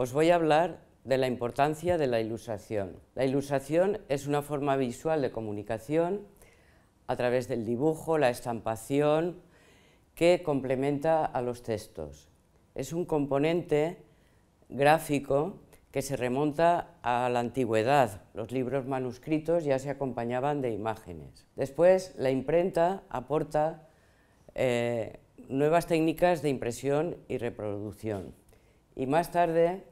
os voy a hablar de la importancia de la ilustración. La ilustración es una forma visual de comunicación a través del dibujo, la estampación, que complementa a los textos. Es un componente gráfico que se remonta a la antigüedad. Los libros manuscritos ya se acompañaban de imágenes. Después, la imprenta aporta eh, nuevas técnicas de impresión y reproducción. Y más tarde,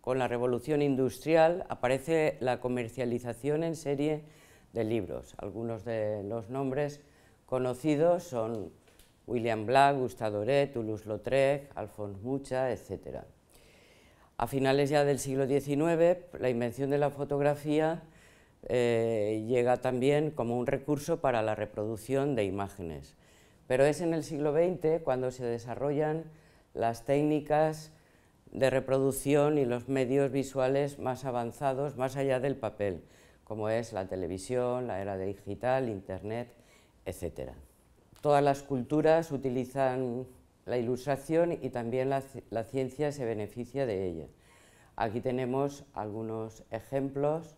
con la revolución industrial, aparece la comercialización en serie de libros. Algunos de los nombres conocidos son William Black, Gustave Doré, Toulouse-Lautrec, Alphonse Mucha, etc. A finales ya del siglo XIX, la invención de la fotografía eh, llega también como un recurso para la reproducción de imágenes. Pero es en el siglo XX cuando se desarrollan las técnicas de reproducción y los medios visuales más avanzados, más allá del papel, como es la televisión, la era digital, Internet, etc. Todas las culturas utilizan la ilustración y también la, la ciencia se beneficia de ella. Aquí tenemos algunos ejemplos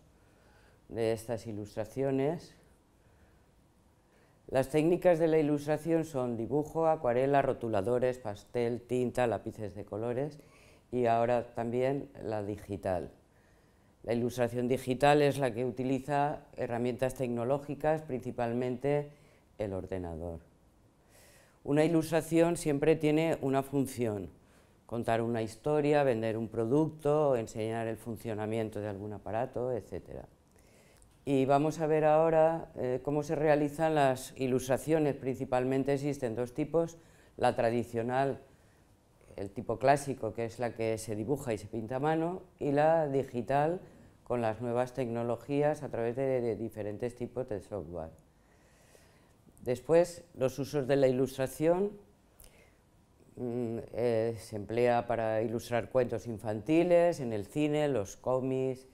de estas ilustraciones. Las técnicas de la ilustración son dibujo, acuarela, rotuladores, pastel, tinta, lápices de colores y ahora también la digital. La ilustración digital es la que utiliza herramientas tecnológicas, principalmente el ordenador. Una ilustración siempre tiene una función, contar una historia, vender un producto, enseñar el funcionamiento de algún aparato, etc. Y vamos a ver ahora eh, cómo se realizan las ilustraciones. Principalmente existen dos tipos, la tradicional el tipo clásico, que es la que se dibuja y se pinta a mano, y la digital, con las nuevas tecnologías a través de, diferentes tipos de software. Después, los usos de la ilustración. Mm, eh, se emplea para ilustrar cuentos infantiles, en el cine, los cómics,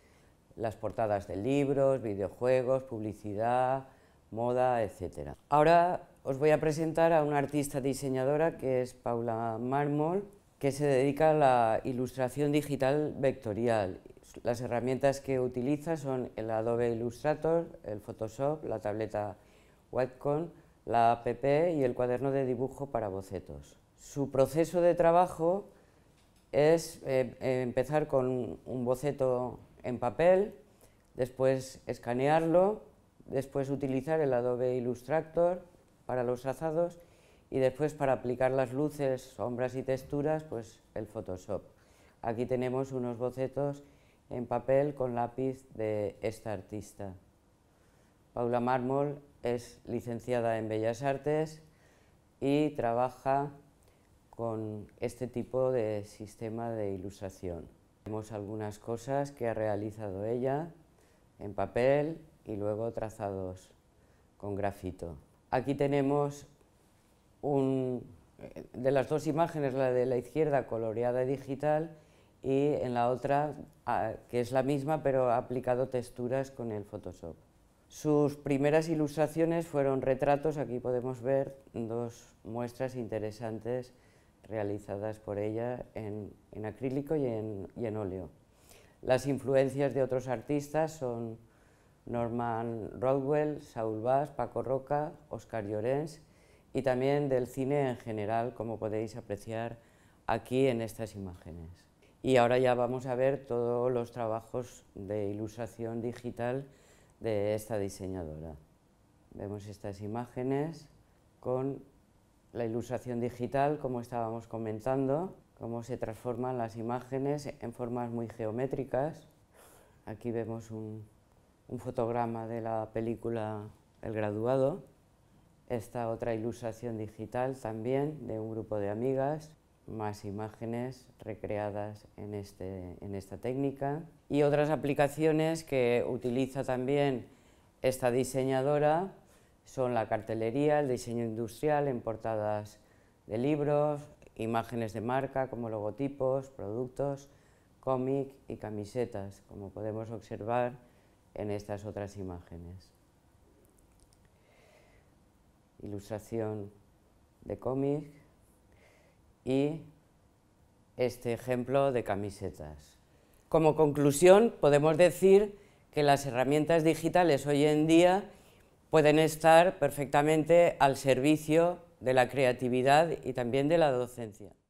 las portadas de libros, videojuegos, publicidad, moda, etc. Ahora os voy a presentar a una artista diseñadora que es Paula Mármol, que se dedica a la ilustración digital vectorial. Las herramientas que utiliza son el Adobe Illustrator, el Photoshop, la tableta Wacom, la app y el cuaderno de dibujo para bocetos. Su proceso de trabajo es eh, empezar con un boceto en papel, después escanearlo, después utilizar el Adobe Illustrator, para los trazados y después para aplicar las luces, sombras y texturas, pues el Photoshop. Aquí tenemos unos bocetos en papel con lápiz de esta artista. Paula Mármol es licenciada en Bellas Artes y trabaja con este tipo de sistema de ilustración. Tenemos algunas cosas que ha realizado ella en papel y luego trazados con grafito. Aquí tenemos de las dos imágenes, la de la izquierda coloreada digital y en la otra, ah, que es la misma, pero ha aplicado texturas con el Photoshop. Sus primeras ilustraciones fueron retratos, aquí podemos ver dos muestras interesantes realizadas por ella en, acrílico y en, y en óleo. Las influencias de otros artistas son Norman Rodwell, Saul Bass, Paco Roca, Oscar Llorens y también del cine en general, como podéis apreciar aquí en estas imágenes. Y ahora ya vamos a ver todos los trabajos de ilustración digital de esta diseñadora. Vemos estas imágenes con la ilustración digital, como estábamos comentando, cómo se transforman las imágenes en formas muy geométricas. Aquí vemos un, un fotograma de la película El graduado, esta otra ilustración digital también de un grupo de amigas, más imágenes recreadas este, en, esta técnica y otras aplicaciones que utiliza también esta diseñadora son la cartelería, el diseño industrial en portadas de libros, imágenes de marca como logotipos, productos, cómic y camisetas, como podemos observar en estas otras imágenes. Ilustración de cómic y este ejemplo de camisetas. Como conclusión, podemos decir que las herramientas digitales hoy en día pueden estar perfectamente al servicio de la creatividad y también de la docencia.